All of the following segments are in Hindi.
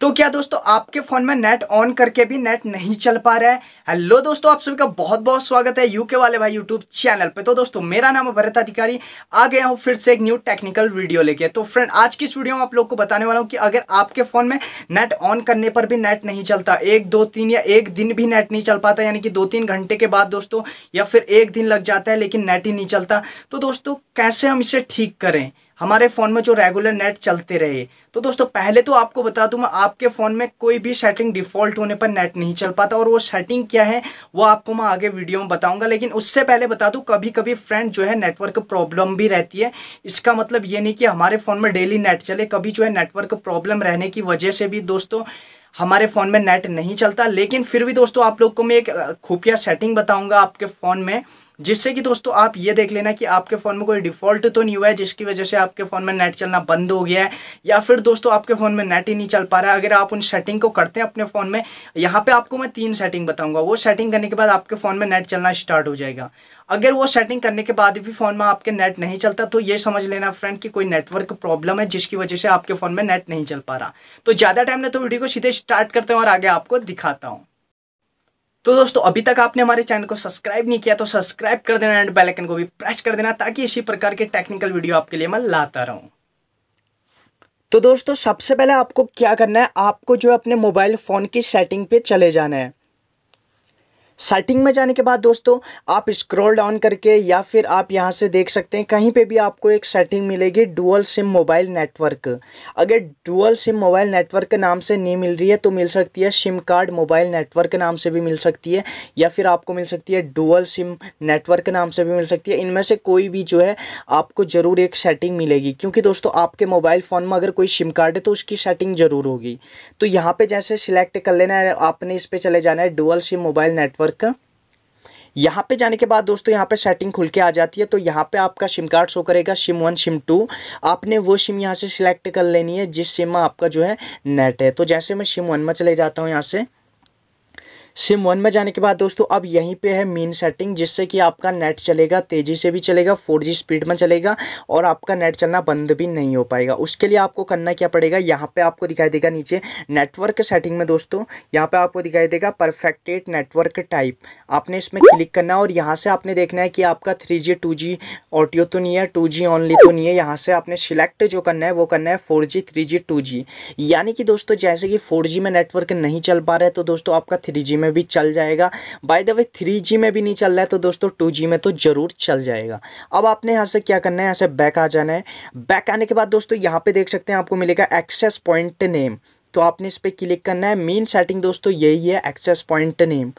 तो क्या दोस्तों आपके फोन में नेट ऑन करके भी नेट नहीं चल पा रहा है हेलो दोस्तों आप सभी का बहुत बहुत स्वागत है यूके वाले भाई यूट्यूब चैनल पे तो दोस्तों मेरा नाम है भरत अधिकारी आ गया हूँ फिर से एक न्यू टेक्निकल वीडियो लेके तो फ्रेंड आज की इस वीडियो में आप लोग को बताने वाला हूँ कि अगर आपके फोन में नेट ऑन करने पर भी नेट नहीं चलता एक दो तीन या एक दिन भी नेट नहीं चल पाता यानी कि दो तीन घंटे के बाद दोस्तों या फिर एक दिन लग जाता है लेकिन नेट ही नहीं चलता तो दोस्तों कैसे हम इसे ठीक करें हमारे फ़ोन में जो रेगुलर नेट चलते रहे तो दोस्तों पहले तो आपको बता दूं मैं आपके फ़ोन में कोई भी सेटिंग डिफ़ॉल्ट होने पर नेट नहीं चल पाता और वो सेटिंग क्या है वो आपको मैं आगे वीडियो में बताऊंगा लेकिन उससे पहले बता दूं कभी कभी फ्रेंड जो है नेटवर्क प्रॉब्लम भी रहती है इसका मतलब ये नहीं कि हमारे फ़ोन में डेली नेट चले कभी जो है नेटवर्क प्रॉब्लम रहने की वजह से भी दोस्तों हमारे फ़ोन में नेट नहीं चलता लेकिन फिर भी दोस्तों आप लोग को मैं एक खुफिया सेटिंग बताऊँगा आपके फ़ोन में जिससे कि दोस्तों आप ये देख लेना कि आपके फ़ोन में कोई डिफ़ॉल्ट तो नहीं हुआ है जिसकी वजह से आपके फ़ोन में नेट चलना बंद हो गया है या फिर दोस्तों आपके फ़ोन में नेट ही नहीं चल पा रहा है अगर आप उन सेटिंग को करते हैं अपने फ़ोन में यहाँ पर आपको मैं तीन सेटिंग बताऊंगा वो सेटिंग करने के बाद आपके फ़ोन में नेट चलना स्टार्ट हो जाएगा अगर वो सेटिंग करने के बाद भी फ़ोन में आपके नेट नहीं चलता तो ये समझ लेना फ्रेंड कि कोई नेटवर्क प्रॉब्लम है जिसकी वजह से आपके फ़ोन में नेट नहीं चल पा रहा तो ज़्यादा टाइम ना तो वीडियो को सीधे स्टार्ट करते हैं और आगे आपको दिखाता हूँ तो दोस्तों अभी तक आपने हमारे चैनल को सब्सक्राइब नहीं किया तो सब्सक्राइब कर देना एंड बेल आइकन को भी प्रेस कर देना ताकि इसी प्रकार के टेक्निकल वीडियो आपके लिए मैं लाता रहूं तो दोस्तों सबसे पहले आपको क्या करना है आपको जो है अपने मोबाइल फ़ोन की सेटिंग पे चले जाना है सेटिंग में जाने के बाद दोस्तों आप स्क्रॉल डाउन करके या फिर आप यहाँ से देख सकते हैं कहीं पे भी आपको एक सेटिंग मिलेगी डुअल सिम मोबाइल नेटवर्क अगर डुअल सिम मोबाइल नेटवर्क के नाम से नहीं मिल रही है तो मिल सकती है सिम कार्ड मोबाइल नेटवर्क के नाम से भी मिल सकती है या फिर आपको मिल सकती है डुअल सिम नेटवर्क के नाम से भी मिल सकती है इनमें से कोई भी जो है आपको ज़रूर एक सेटिंग मिलेगी क्योंकि दोस्तों आपके मोबाइल फ़ोन में अगर कोई सिम कार्ड है तो उसकी सेटिंग ज़रूर होगी तो यहाँ पर जैसे सिलेक्ट कर लेना है आपने इस पर चले जाना है dual SIM mobile network network यहाँ पे जाने के बाद दोस्तों यहाँ पे सेटिंग खुल के आ जाती है तो यहाँ पे आपका सिम कार्ड शो करेगा सिम वन सिम टू आपने वो सिम यहाँ से सिलेक्ट कर लेनी है जिस सिम में आपका जो है नेट है तो जैसे मैं सिम वन में चले जाता हूँ यहाँ से सिम वन में जाने के बाद दोस्तों अब यहीं पे है मेन सेटिंग जिससे कि आपका नेट चलेगा तेज़ी से भी चलेगा फोर जी स्पीड में चलेगा और आपका नेट चलना बंद भी नहीं हो पाएगा उसके लिए आपको करना क्या पड़ेगा यहाँ पे आपको दिखाई देगा नीचे नेटवर्क सेटिंग में दोस्तों यहाँ पे आपको दिखाई देगा परफेक्टेड नेटवर्क टाइप आपने इसमें क्लिक करना और यहाँ से आपने देखना है कि आपका three G to ji audio तो नहीं है टू जी ओनली तो नहीं है यहाँ से आपने सिलेक्ट जो करना है वो करना है four G three G to जी यानी कि दोस्तों जैसे कि फोर जी में नेटवर्क नहीं चल पा रहा है तो दोस्तों आपका थ्री जी में में भी चल जाएगा by the way three G में भी नहीं चल रहा है तो दोस्तों टू जी में तो ज़रूर चल जाएगा अब आपने यहाँ से क्या करना है यहाँ से बैक आ जाना है बैक आने के बाद दोस्तों यहाँ पे देख सकते हैं आपको मिलेगा एक्सेस पॉइंट नेम तो आपने इस पर क्लिक करना है मेन सेटिंग दोस्तों यही है एक्सेस पॉइंट नेम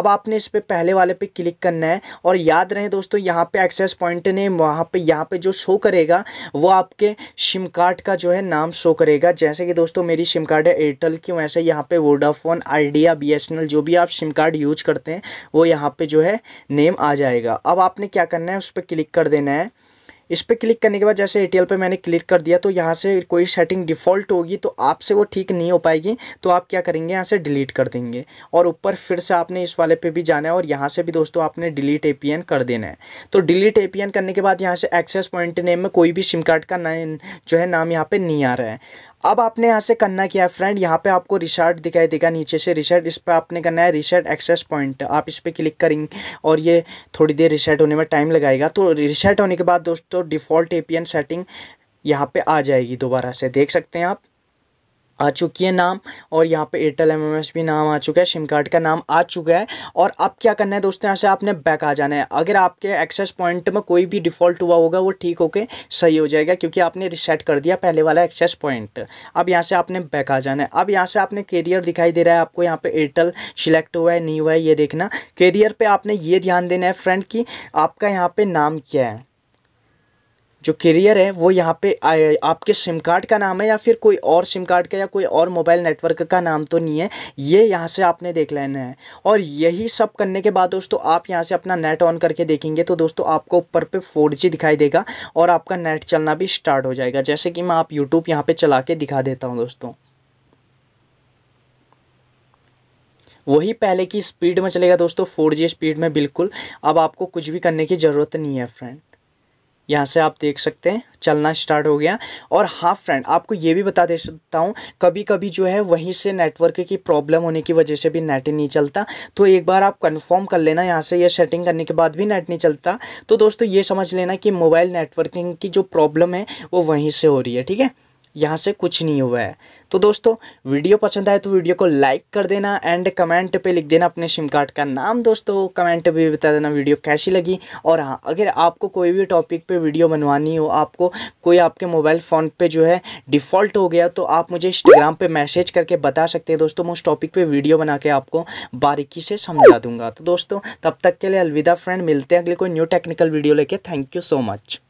अब आपने इस पर पहले वाले पे क्लिक करना है और याद रहे दोस्तों यहाँ पे एक्सेस पॉइंट नेम वहाँ पे यहाँ पे जो शो करेगा वो आपके सिम कार्ड का जो है नाम शो करेगा जैसे कि दोस्तों मेरी सिम कार्ड है एयरटेल की वैसे यहाँ पर वोडाफोन आइडिया बी जो भी आप सिम कार्ड यूज करते हैं वो यहाँ पर जो है नेम आ जाएगा अब आपने क्या करना है उस पर क्लिक कर देना है इस पर क्लिक करने के बाद जैसे ए टी मैंने क्लिक कर दिया तो यहाँ से कोई सेटिंग डिफ़ॉल्ट होगी तो आपसे वो ठीक नहीं हो पाएगी तो आप क्या करेंगे यहाँ से डिलीट कर देंगे और ऊपर फिर से आपने इस वाले पे भी जाना है और यहाँ से भी दोस्तों आपने डिलीट ए कर देना है तो डिलीट ए करने के बाद यहाँ से एक्सेस पॉइंट नेम में कोई भी सिम कार्ड का जो है नाम यहाँ पर नहीं आ रहा है अब आपने यहाँ से करना क्या है फ्रेंड यहाँ पे आपको रिशर्ट दिखाई देगा नीचे से रिशर्ट इस पर आपने करना है रिशर्ट एक्सेस पॉइंट आप इस पर क्लिक करेंगे और ये थोड़ी देर रिशर्ट होने में टाइम लगाएगा तो रिशर्ट होने के बाद दोस्तों डिफ़ॉल्ट ए सेटिंग यहाँ पे आ जाएगी दोबारा से देख सकते हैं आप आ चुकी है नाम और यहाँ पे एयरटेल एम भी नाम आ चुका है सिम कार्ड का नाम आ चुका है और अब क्या करना है दोस्तों यहाँ से आपने बैक आ जाना है अगर आपके एक्सेस पॉइंट में कोई भी डिफ़ॉल्ट हुआ होगा वो ठीक होके सही हो जाएगा क्योंकि आपने रिसेट कर दिया पहले वाला एक्सेस पॉइंट अब यहाँ से आपने बैक आ जाना है अब यहाँ से आपने कैरियर दिखाई दे रहा है आपको यहाँ पर एयरटेल सिलेक्ट हुआ है नहीं हुआ है ये देखना कैरियर पर आपने ये ध्यान देना है फ्रेंड कि आपका यहाँ पर नाम क्या है जो कैरियर है वो यहाँ पे आपके सिम कार्ड का नाम है या फिर कोई और सिम कार्ड का या कोई और मोबाइल नेटवर्क का नाम तो नहीं है ये यहाँ से आपने देख लेना है और यही सब करने के बाद दोस्तों आप यहाँ से अपना नेट ऑन करके देखेंगे तो दोस्तों आपको ऊपर पे फोर दिखाई देगा और आपका नेट चलना भी स्टार्ट हो जाएगा जैसे कि मैं आप यूट्यूब यहाँ पर चला के दिखा देता हूँ दोस्तों वही पहले की स्पीड में चलेगा दोस्तों फोर स्पीड में बिल्कुल अब आपको कुछ भी करने की ज़रूरत नहीं है फ्रेंड यहाँ से आप देख सकते हैं चलना स्टार्ट हो गया और हाँ फ्रेंड आपको ये भी बता दे सकता हूँ कभी कभी जो है वहीं से नेटवर्क की प्रॉब्लम होने की वजह से भी नेट नहीं चलता तो एक बार आप कंफर्म कर लेना यहाँ से ये यह सेटिंग करने के बाद भी नेट नहीं चलता तो दोस्तों ये समझ लेना कि मोबाइल नेटवर्किंग की जो प्रॉब्लम है वो वहीं से हो रही है ठीक है यहाँ से कुछ नहीं हुआ है तो दोस्तों वीडियो पसंद आए तो वीडियो को लाइक कर देना एंड कमेंट पे लिख देना अपने सिम कार्ड का नाम दोस्तों कमेंट पे भी बता देना वीडियो कैसी लगी और हाँ अगर आपको कोई भी टॉपिक पे वीडियो बनवानी हो आपको कोई आपके मोबाइल फ़ोन पे जो है डिफ़ॉल्ट हो गया तो आप मुझे इंस्टाग्राम पर मैसेज करके बता सकते हैं दोस्तों मैं उस टॉपिक पर वीडियो बना के आपको बारीकी से समझा दूँगा तो दोस्तों तब तक के लिए अलविदा फ्रेंड मिलते हैं अगले कोई न्यू टेक्निकल वीडियो लेके थैंक यू सो मच